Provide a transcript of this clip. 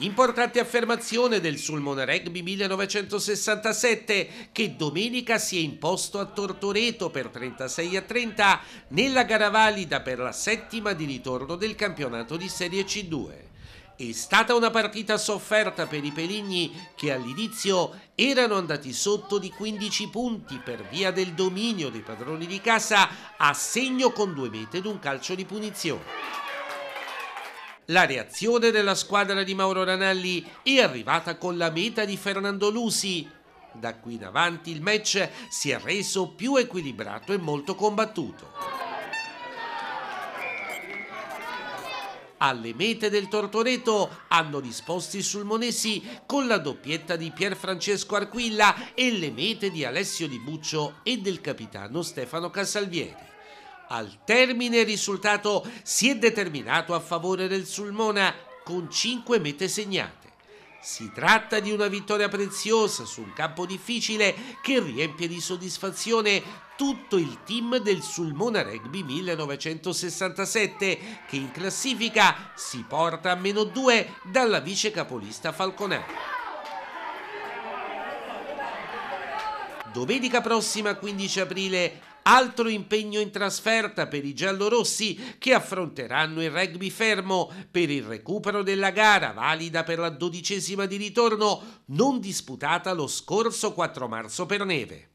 Importante affermazione del Sulmon Rugby 1967 che domenica si è imposto a Tortoreto per 36 a 30 nella gara valida per la settima di ritorno del campionato di Serie C2. È stata una partita sofferta per i Peligni che all'inizio erano andati sotto di 15 punti per via del dominio dei padroni di casa a segno con due mete d'un calcio di punizione. La reazione della squadra di Mauro Ranalli è arrivata con la meta di Fernando Lusi. Da qui in avanti il match si è reso più equilibrato e molto combattuto. Alle mete del Tortoreto hanno risposti i Sulmonesi con la doppietta di Pierfrancesco Arquilla e le mete di Alessio Di Buccio e del capitano Stefano Casalvieri. Al termine il risultato si è determinato a favore del Sulmona con 5 mete segnate. Si tratta di una vittoria preziosa su un campo difficile che riempie di soddisfazione tutto il team del Sulmona Rugby 1967 che in classifica si porta a meno 2 dalla vice capolista Falconari. Domenica prossima 15 aprile Altro impegno in trasferta per i giallorossi che affronteranno il rugby fermo per il recupero della gara valida per la dodicesima di ritorno non disputata lo scorso 4 marzo per neve.